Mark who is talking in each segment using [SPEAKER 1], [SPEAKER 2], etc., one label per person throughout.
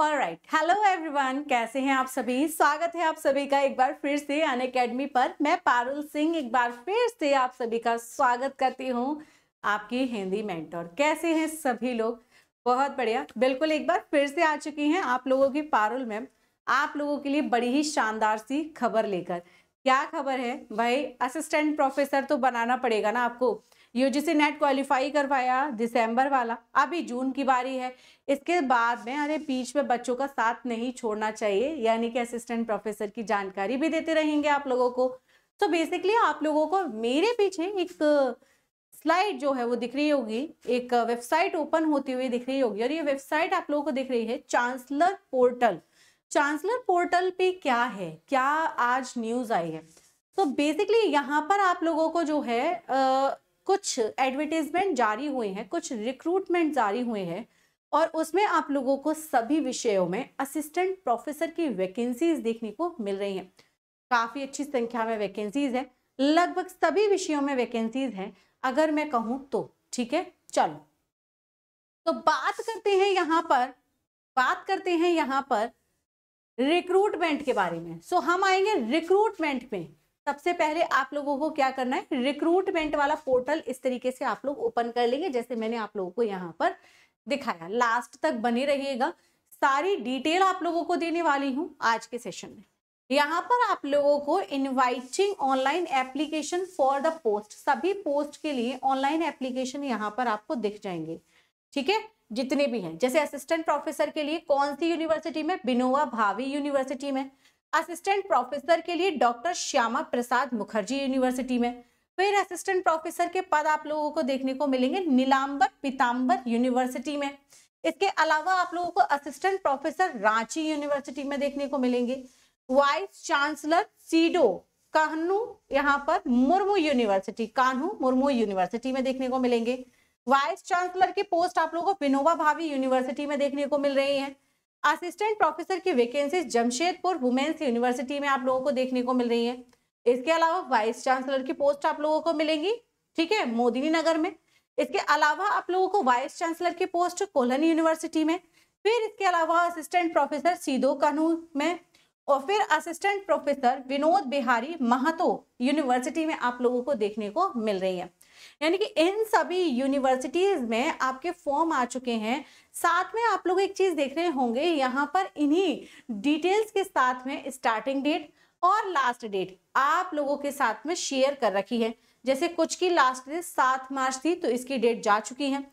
[SPEAKER 1] All right hello everyone कैसे हैं आप सभी स्वागत है आप सभी का एक बार फिर से अन अकेडमी पर मैं पारुल सिंह एक बार फिर से आप सभी का स्वागत करती हूँ आपकी हिंदी मेंटोर कैसे हैं सभी लोग बहुत बढ़िया बिल्कुल एक बार फिर से आ चुकी हैं आप लोगों की पारुल मैम आप लोगों के लिए बड़ी ही शानदार सी खबर लेकर क्या खबर है भाई असिस्टेंट प्रोफेसर तो बनाना पड़ेगा ना आपको यूजीसी नेट क्वालिफाई करवाया दिसंबर वाला अभी जून की बारी है इसके बाद में अरे बीच में बच्चों का साथ नहीं छोड़ना चाहिए यानी कि असिस्टेंट प्रोफेसर की जानकारी भी देते रहेंगे आप लोगों को तो बेसिकली आप लोगों को मेरे पीछे एक स्लाइड जो है वो दिख रही होगी एक वेबसाइट ओपन होती हुई दिख रही होगी और ये वेबसाइट आप लोगों को दिख रही है चांसलर पोर्टल चांसलर पोर्टल पे क्या है क्या आज न्यूज़ आई है तो बेसिकली यहाँ पर आप लोगों को जो है आ, कुछ एडवर्टीजमेंट जारी हुए हैं कुछ रिक्रूटमेंट जारी हुए हैं और उसमें आप लोगों को सभी विषयों में असिस्टेंट प्रोफेसर की वैकेंसीज देखने को मिल रही हैं काफ़ी अच्छी संख्या में वैकेंसीज हैं लगभग सभी विषयों में वैकेंसीज हैं अगर मैं कहूँ तो ठीक है चलो तो बात करते हैं यहाँ पर बात करते हैं यहाँ पर रिक्रूटमेंट के बारे में सो so, हम आएंगे रिक्रूटमेंट में सबसे पहले आप लोगों को क्या करना है रिक्रूटमेंट वाला पोर्टल इस तरीके से आप लोग ओपन कर लेंगे जैसे मैंने आप लोगों को यहाँ पर दिखाया लास्ट तक बने रहिएगा सारी डिटेल आप लोगों को देने वाली हूँ आज के सेशन में यहाँ पर आप लोगों को inviting online application for the post सभी पोस्ट के लिए ऑनलाइन एप्लीकेशन यहाँ पर आपको दिख जाएंगे ठीक है जितने भी हैं जैसे असिस्टेंट प्रोफेसर के लिए कौन सी यूनिवर्सिटी में बिनोवा भावी यूनिवर्सिटी में असिस्टेंट प्रोफेसर के लिए डॉक्टर श्यामा प्रसाद मुखर्जी यूनिवर्सिटी में फिर असिस्टेंट प्रोफेसर के पद आप लोगों को देखने को मिलेंगे नीलाम्बर पीताम्बर यूनिवर्सिटी में इसके अलावा आप लोगों को असिस्टेंट प्रोफेसर रांची यूनिवर्सिटी में देखने को मिलेंगे वाइस चांसलर सीडो कहनू यहाँ पर मुर्मू यूनिवर्सिटी कान्हू मुर्मू यूनिवर्सिटी में देखने को मिलेंगे वाइस चांसलर की पोस्ट आप लोगों को विनोबा भावी यूनिवर्सिटी में देखने को मिल रही है असिस्टेंट प्रोफेसर की वैकेंसी जमशेदपुर वुमेन्स यूनिवर्सिटी में आप लोगों को देखने को मिल रही है इसके अलावा वाइस चांसलर की पोस्ट आप लोगों को मिलेंगी ठीक है मोदिनी नगर में इसके अलावा आप लोगों को वाइस चांसलर की पोस्ट कोल्हन यूनिवर्सिटी में फिर इसके अलावा असिस्टेंट प्रोफेसर सीधो कानू में और फिर assistant professor Vinod Bihari Mahto university में आप लोगों को देखने को मिल रही है यानी कि इन सभी यूनिवर्सिटीज़ में आपके फॉर्म आ चुके हैं साथ में आप लोग एक चीज़ देख रहे होंगे यहाँ पर इन्हीं डिटेल्स के साथ में स्टार्टिंग डेट और लास्ट डेट आप लोगों के साथ में शेयर कर रखी है जैसे कुछ की लास्ट डेट सात मार्च थी तो इसकी डेट जा चुकी है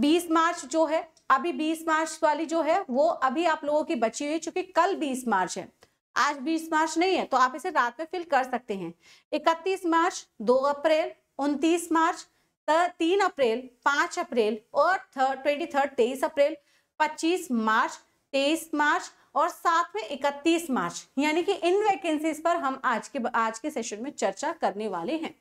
[SPEAKER 1] बीस मार्च जो है अभी बीस मार्च वाली जो है वो अभी आप लोगों की बची हुई चूंकि कल बीस मार्च है आज बीस मार्च नहीं है तो आप इसे रात में फिल कर सकते हैं इकतीस मार्च दो अप्रैल उनतीस मार्च तीन अप्रैल पाँच अप्रैल और ट्वेंटी थर्ड तेईस अप्रैल पच्चीस मार्च तेईस मार्च और साथ में इकतीस मार्च यानी कि इन वैकेंसीज पर हम आज के आज के सेशन में चर्चा करने वाले हैं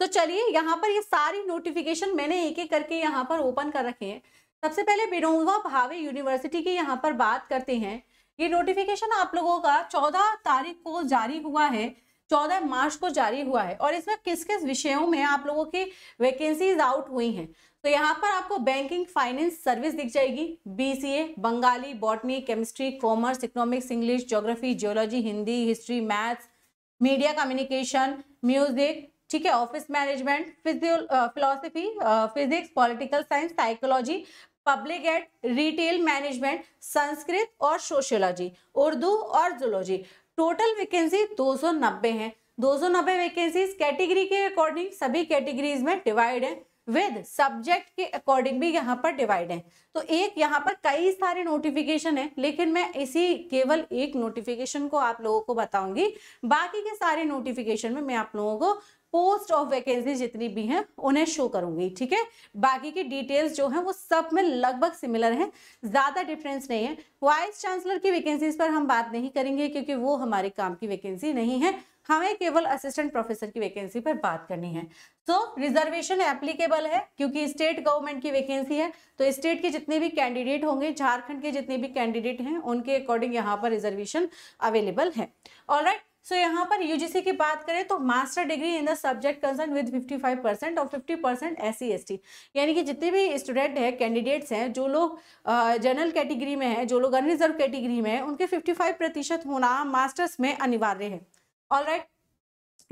[SPEAKER 1] तो चलिए यहाँ पर ये सारी नोटिफिकेशन मैंने एक एक करके यहाँ पर ओपन कर रखे हैं सबसे पहले बिनोवा भावे यूनिवर्सिटी की यहाँ पर बात करते हैं ये नोटिफिकेशन आप लोगों का चौदह तारीख को जारी हुआ है चौदह मार्च को जारी हुआ है और इसमें किस किस विषयों में आप लोगों की वैकेंसीज आउट हुई हैं तो यहाँ पर आपको बैंकिंग फाइनेंस सर्विस दिख जाएगी BCA Bengali botany chemistry commerce economics English geography geology Hindi history maths media communication music ठीक है office management physio philosophy physics political science psychology public ad retail management Sanskrit और सोशियोलॉजी उर्दू और जुलॉजी टोटल वैकेंसी 290 हैं 290 vacancies category के according सभी categories में divide है with subject के अकॉर्डिंग भी यहाँ पर डिवाइड है तो एक यहाँ पर कई सारे नोटिफिकेशन है लेकिन मैं इसी केवल एक नोटिफिकेशन को आप लोगों को बताऊंगी बाकी के सारे नोटिफिकेशन में मैं आप लोगों को पोस्ट ऑफ वैकेंसी जितनी भी हैं उन्हें शो करूंगी ठीक है बाकी की डिटेल्स जो हैं वो सब में लगभग सिमिलर हैं ज़्यादा डिफरेंस नहीं है वाइस चांसलर की वैकेंसीज पर हम बात नहीं करेंगे क्योंकि वो हमारे काम की वैकेंसी नहीं है हमें केवल असिस्टेंट प्रोफेसर की वैकेंसी पर बात करनी है सो रिजर्वेशन एप्लीकेबल है क्योंकि स्टेट गवर्नमेंट की वैकेंसी है तो स्टेट के जितने भी कैंडिडेट होंगे झारखंड के जितने भी कैंडिडेट हैं उनके अकॉर्डिंग यहाँ पर रिजर्वेशन अवेलेबल है ऑलराइट सो so, यहाँ पर यूजीसी की बात करें तो master degree in the subject concern with 55 percent और 50 परसेंट एस सी यानी कि जितने भी स्टूडेंट हैं कैंडिडेट्स हैं जो लोग जनरल कैटेगरी में हैं जो लोग अनरिजर्व कैटेगरी में हैं उनके 55 प्रतिशत होना मास्टर्स में अनिवार्य है ऑल राइट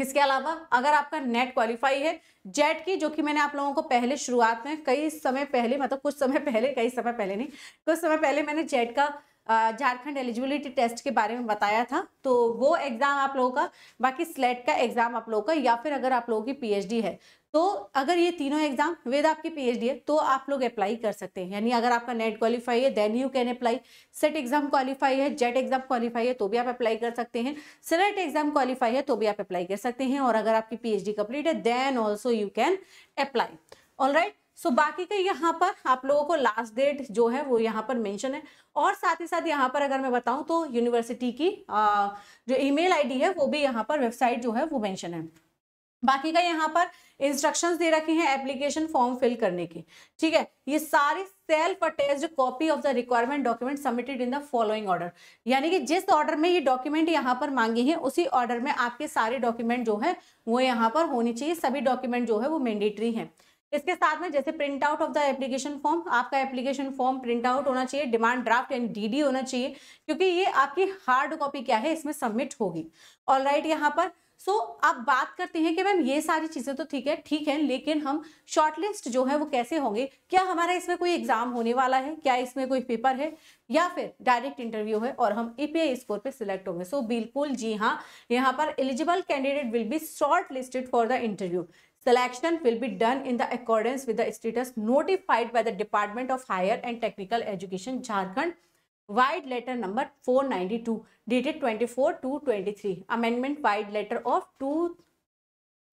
[SPEAKER 1] इसके अलावा अगर आपका नेट क्वालिफाई है जेट की जो कि मैंने आप लोगों को पहले शुरुआत में कई समय पहले मतलब कुछ समय पहले कई समय पहले नहीं कुछ समय पहले मैंने जेट का झारखंड एलिजिबिलिटी टेस्ट के बारे में बताया था तो वो एग्ज़ाम आप लोगों का बाकी स्लेट का एग्ज़ाम आप लोगों का या फिर अगर आप लोगों की पीएचडी है तो अगर ये तीनों एग्जाम विद आपकी पीएचडी है तो आप लोग अप्लाई कर सकते हैं यानी अगर आपका नेट क्वालिफाई है then you can apply set exam qualify है जेट एग्जाम क्वालिफाई है तो भी आप अप्लाई कर सकते हैं सेलेट एग्जाम क्वालिफाई है तो भी आप अप्लाई कर सकते हैं और अगर आपकी पी एच कंप्लीट है then also you can apply all right so बाकी का यहाँ पर आप लोगों को लास्ट डेट जो है वो यहाँ पर मेंशन है और साथ ही साथ यहाँ पर अगर मैं बताऊँ तो यूनिवर्सिटी की आ, जो ईमेल आईडी है वो भी यहाँ पर वेबसाइट जो है वो मेंशन है बाकी का यहाँ पर इंस्ट्रक्शंस दे रखे हैं एप्लीकेशन फॉर्म फिल करने के ठीक है ये सारे self attested copy of the requirement document submitted in the following order यानी कि जिस ऑर्डर में ये डॉक्यूमेंट यहाँ पर मांगे हैं उसी ऑर्डर में आपके सारे डॉक्यूमेंट जो है वो यहाँ पर होनी चाहिए सभी डॉक्यूमेंट जो है वो मैंडेटरी है इसके साथ में जैसे print out of the application form आपका एप्लीकेशन फॉर्म प्रिंट आउट होना चाहिए डिमांड ड्राफ्ट एंड डीडी होना चाहिए क्योंकि ये आपकी हार्ड कॉपी क्या है इसमें सबमिट होगी ऑल राइट right, यहाँ पर सो so, आप बात करते हैं कि मैम ये सारी चीज़ें तो ठीक है ठीक है लेकिन हम शॉर्टलिस्ट जो है वो कैसे होंगे क्या हमारा इसमें कोई एग्जाम होने वाला है क्या इसमें कोई पेपर है या फिर डायरेक्ट इंटरव्यू है और हम ईपीआई स्कोर पे सिलेक्ट होंगे सो so, बिल्कुल जी हाँ यहाँ पर eligible candidate will be short for the interview Selection will be done in the accordance with the status notified by the Department of Higher and Technical Education, Jharkhand, wide letter number 492, dated 24 to 23. Amendment wide letter of 2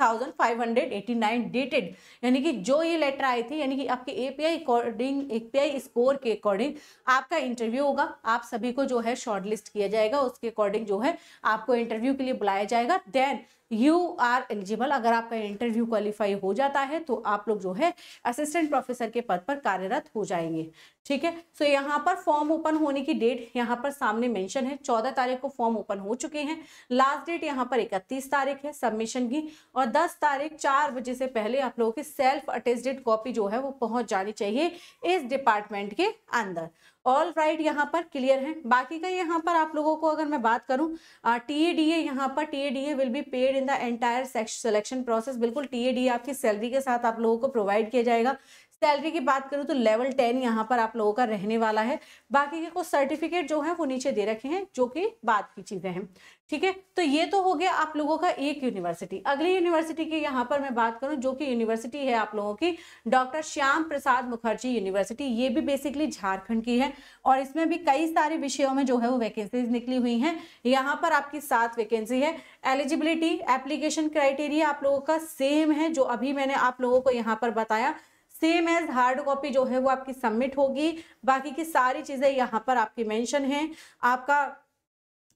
[SPEAKER 1] 1589 dated यानी कि जो ये letter आई थी यानी कि आपके API according API score के according आपका इंटरव्यू होगा आप सभी को जो है शॉर्टलिस्ट किया जाएगा उसके अकॉर्डिंग जो है आपको इंटरव्यू के लिए बुलाया जाएगा देन यू आर एलिजिबल अगर आपका इंटरव्यू क्वालिफाई हो जाता है तो आप लोग जो है असिस्टेंट प्रोफेसर के पद पर कार्यरत हो जाएंगे ठीक है सो so, यहाँ पर फॉर्म ओपन होने की डेट यहाँ पर सामने मेंशन है चौदह तारीख को फॉर्म ओपन हो चुके हैं लास्ट डेट यहाँ पर इकतीस तारीख है सबमिशन की और दस तारीख चार बजे से पहले आप लोगों की सेल्फ अटेस्टेड कॉपी जो है वो पहुंच जानी चाहिए इस डिपार्टमेंट के अंदर ऑल राइट यहाँ पर क्लियर है बाकी का यहाँ पर आप लोगों को अगर मैं बात करूँ टी ए डी ए यहाँ पर T A D A will be paid in the entire selection process बिल्कुल टी ए डी आपकी सैलरी के साथ आप लोगों को प्रोवाइड किया जाएगा सैलरी की बात करूँ तो लेवल टेन यहाँ पर आप लोगों का रहने वाला है बाकी के कुछ सर्टिफिकेट जो है वो नीचे दे रखे हैं जो कि बात की चीज़ें हैं ठीक है तो ये तो हो गया आप लोगों का एक यूनिवर्सिटी अगली यूनिवर्सिटी की यहाँ पर मैं बात करूँ जो कि यूनिवर्सिटी है आप लोगों की डॉक्टर श्याम प्रसाद मुखर्जी यूनिवर्सिटी ये भी बेसिकली झारखंड की है और इसमें भी कई सारे विषयों में जो है वो वैकेंसीज निकली हुई हैं यहाँ पर आपकी सात वैकेंसी है एलिजिबिलिटी एप्लीकेशन क्राइटेरिया आप लोगों का सेम है जो अभी मैंने आप लोगों को यहाँ पर बताया सेम एज हार्ड कॉपी जो है वो आपकी सबमिट होगी बाकी की सारी चीज़ें यहाँ पर आपकी मेंशन है आपका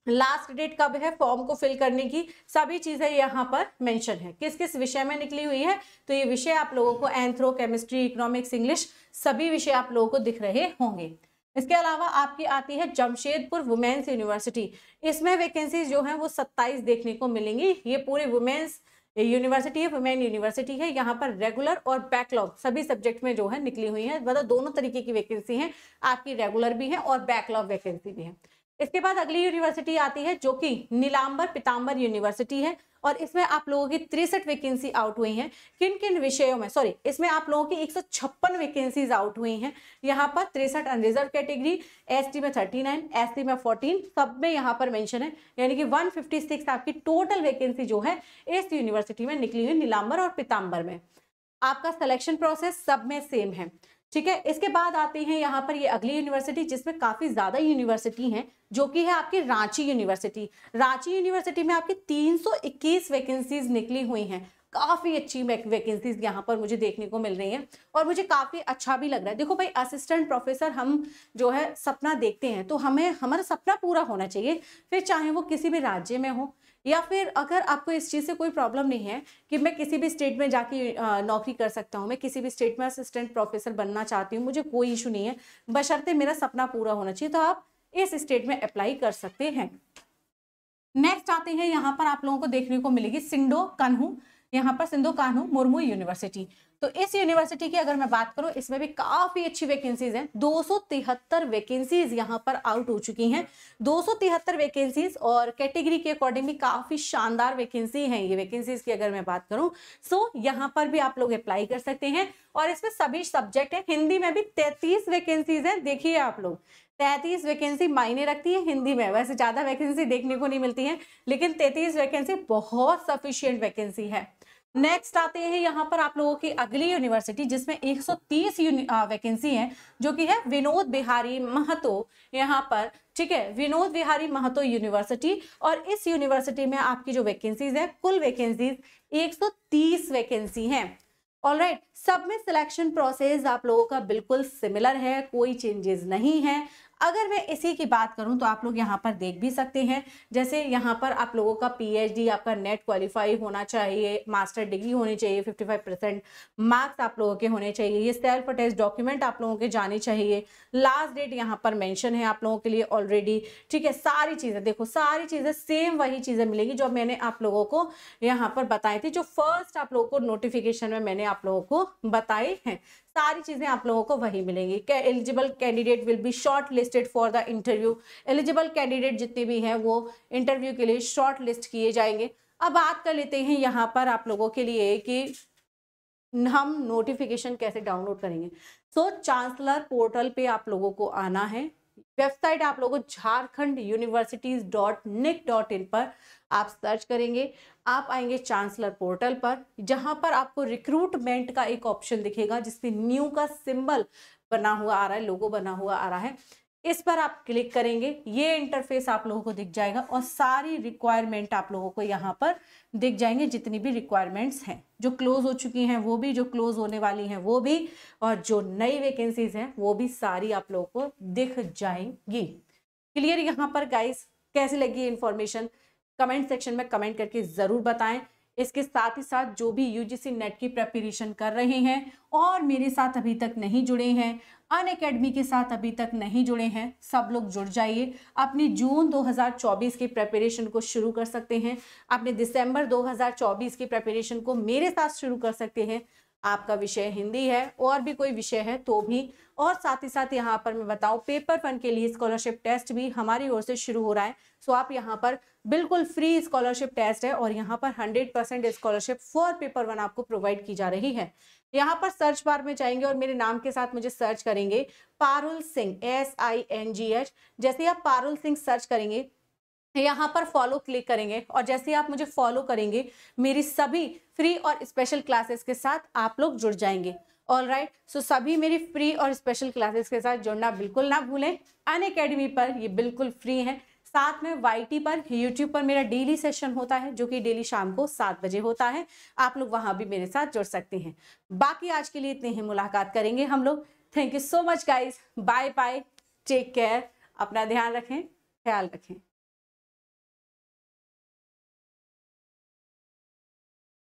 [SPEAKER 1] लास्ट डेट कब है फॉर्म को फिल करने की सभी चीज़ें यहाँ पर मेंशन है किस किस विषय में निकली हुई है तो ये विषय आप लोगों को एंथ्रो केमिस्ट्री इकोनॉमिक्स इंग्लिश सभी विषय आप लोगों को दिख रहे होंगे इसके अलावा आपकी आती है जमशेदपुर वुमेन्स यूनिवर्सिटी इसमें वैकेंसीज जो हैं वो 27 देखने को मिलेंगी ये पूरे वुमेन्स ये यूनिवर्सिटी है वुमेन यूनिवर्सिटी है यहाँ पर रेगुलर और बैकलॉग सभी सब्जेक्ट में जो है निकली हुई है मतलब दोनों तरीके की वैकेंसी है आपकी रेगुलर भी है और बैकलॉग वैकेंसी भी है इसके बाद अगली यूनिवर्सिटी आती है जो कि नीलाम्बर पिताम्बर यूनिवर्सिटी है और इसमें आप लोगों की तिरसठ वैकेंसी आउट हुई हैं किन किन विषयों में सॉरी इसमें आप लोगों की एक वैकेंसीज आउट हुई हैं यहाँ पर तिरसठ अनरिजर्व कैटेगरी एसटी में 39 एसटी में 14 सब में यहाँ पर मेंशन है यानी कि 156 आपकी टोटल वैकेंसी जो है इस यूनिवर्सिटी में निकली हुई नीलाम्बर और पिताम्बर में आपका सिलेक्शन प्रोसेस सब में सेम है ठीक है इसके बाद आते हैं यहाँ पर ये अगली यूनिवर्सिटी जिसमें काफ़ी ज़्यादा यूनिवर्सिटी हैं जो कि है आपकी रांची यूनिवर्सिटी रांची यूनिवर्सिटी में आपकी 321 वैकेंसीज निकली हुई हैं काफ़ी अच्छी वैकेंसीज यहाँ पर मुझे देखने को मिल रही हैं और मुझे काफ़ी अच्छा भी लग रहा है देखो भाई असिस्टेंट प्रोफेसर हम जो है सपना देखते हैं तो हमें हमारा सपना पूरा होना चाहिए फिर चाहे वो किसी भी राज्य में हो या फिर अगर आपको इस चीज़ से कोई प्रॉब्लम नहीं है कि मैं किसी भी स्टेट में जाके नौकरी कर सकता हूँ मैं किसी भी स्टेट में असिस्टेंट प्रोफेसर बनना चाहती हूँ मुझे कोई इशू नहीं है बशर्ते मेरा सपना पूरा होना चाहिए तो आप इस स्टेट में अप्लाई कर सकते हैं नेक्स्ट आते हैं यहाँ पर आप लोगों को देखने को मिलेगी सिंडो कन्हू यहाँ पर सिंधु कानू मुर्मू यूनिवर्सिटी तो इस यूनिवर्सिटी की अगर मैं बात करूं इसमें भी काफी अच्छी वैकेंसीज हैं 273 वैकेंसीज यहां पर आउट हो चुकी हैं 273 वैकेंसीज और कैटेगरी के अकॉर्डिंग भी काफी शानदार वैकेंसी हैं ये वैकेंसीज की अगर मैं बात करूं सो यहाँ यहां पर भी आप लोग अप्लाई कर सकते हैं और इसमें सभी सब्जेक्ट है हिंदी में भी तैतीस वैकेंसीज हैं देखिए आप लोग तैतीस वैकेंसी मायने रखती है हिंदी में वैसे ज़्यादा वैकेंसी देखने को नहीं मिलती है लेकिन तैतीस वैकेंसी बहुत सफिशियंट वैकेंसी है नेक्स्ट आते हैं यहाँ पर आप लोगों की अगली यूनिवर्सिटी जिसमें 130 वैकेंसी है जो कि है विनोद बिहारी महतो यहाँ पर ठीक है विनोद बिहारी महतो यूनिवर्सिटी और इस यूनिवर्सिटी में आपकी जो वैकेंसीज है कुल वैकेंसीज 130 वैकेंसी हैं ऑलराइट राइट सब में सिलेक्शन प्रोसेस आप लोगों का बिल्कुल सिमिलर है कोई चेंजेस नहीं है अगर मैं इसी की बात करूँ तो आप लोग यहाँ पर देख भी सकते हैं जैसे यहाँ पर आप लोगों का पीएचडी आपका नेट क्वालिफाई होना चाहिए मास्टर डिग्री होनी चाहिए 55 परसेंट मार्क्स आप लोगों के होने चाहिए ये सेल्फ अटेस्ट डॉक्यूमेंट आप लोगों के जाने चाहिए लास्ट डेट यहाँ पर मैंशन है आप लोगों के लिए ऑलरेडी ठीक है सारी चीज़ें देखो सारी चीज़ें सेम वही चीज़ें मिलेगी जो मैंने आप लोगों को यहाँ पर बताई थी जो फर्स्ट आप लोगों को नोटिफिकेशन में मैंने आप लोगों को बताई है सारी चीज़ें आप लोगों को वही मिलेंगी eligible candidate will be shortlisted for the interview eligible candidate जितने भी हैं वो इंटरव्यू के लिए शॉर्ट लिस्ट किए जाएंगे अब बात कर लेते हैं यहाँ पर आप लोगों के लिए कि हम नोटिफिकेशन कैसे डाउनलोड करेंगे सो चांसलर पोर्टल पे आप लोगों को आना है वेबसाइट आप लोगों Jharkhand universities dot nic dot in पर आप सर्च करेंगे आप आएंगे चांसलर पोर्टल पर जहां पर आपको रिक्रूटमेंट का एक ऑप्शन दिखेगा जिसमें न्यू का सिंबल बना हुआ आ रहा है लोगो बना हुआ आ रहा है इस पर आप क्लिक करेंगे ये इंटरफेस आप लोगों को दिख जाएगा और सारी रिक्वायरमेंट आप लोगों को यहाँ पर दिख जाएंगे जितनी भी रिक्वायरमेंट्स हैं जो क्लोज हो चुकी हैं वो भी जो क्लोज होने वाली हैं वो भी और जो नई वैकेंसीज हैं वो भी सारी आप लोगों को दिख जाएंगी क्लियर यहाँ पर गाइस कैसी लगी इन्फॉर्मेशन कमेंट सेक्शन में कमेंट करके ज़रूर बताएं इसके साथ ही साथ जो भी यूजीसी नेट की प्रेपरेशन कर रहे हैं और मेरे साथ अभी तक नहीं जुड़े हैं अन अकेडमी के साथ अभी तक नहीं जुड़े हैं सब लोग जुड़ जाइए अपनी जून 2024 की प्रेपरेशन को शुरू कर सकते हैं अपने दिसंबर 2024 की प्रेपरेशन को मेरे साथ शुरू कर सकते हैं आपका विषय हिंदी है और भी कोई विषय है तो भी और साथ ही साथ यहाँ पर मैं बताऊँ पेपर वन के लिए स्कॉलरशिप टेस्ट भी हमारी ओर से शुरू हो रहा है सो आप यहाँ पर बिल्कुल फ्री स्कॉलरशिप टेस्ट है और यहाँ पर hundred percent scholarship for paper one आपको प्रोवाइड की जा रही है यहाँ पर सर्च बार में जाएंगे और मेरे नाम के साथ मुझे सर्च करेंगे Parul Singh S I N G H जैसे आप पारुल सिंह सर्च करेंगे यहाँ पर फॉलो क्लिक करेंगे और जैसे आप मुझे फॉलो करेंगे मेरी सभी फ्री और स्पेशल क्लासेस के साथ आप लोग जुड़ जाएंगे ऑल राइट सो सभी मेरी फ्री और स्पेशल क्लासेस के साथ जुड़ना बिल्कुल ना भूलें अन अकेडमी पर ये बिल्कुल फ्री है साथ में वाई पर यूट्यूब पर मेरा डेली सेशन होता है जो कि डेली शाम को सात बजे होता है आप लोग वहाँ भी मेरे साथ जुड़ सकते हैं बाकी आज के लिए इतने ही मुलाकात करेंगे हम लोग thank you so much guys bye bye take care अपना ध्यान रखें ख्याल रखें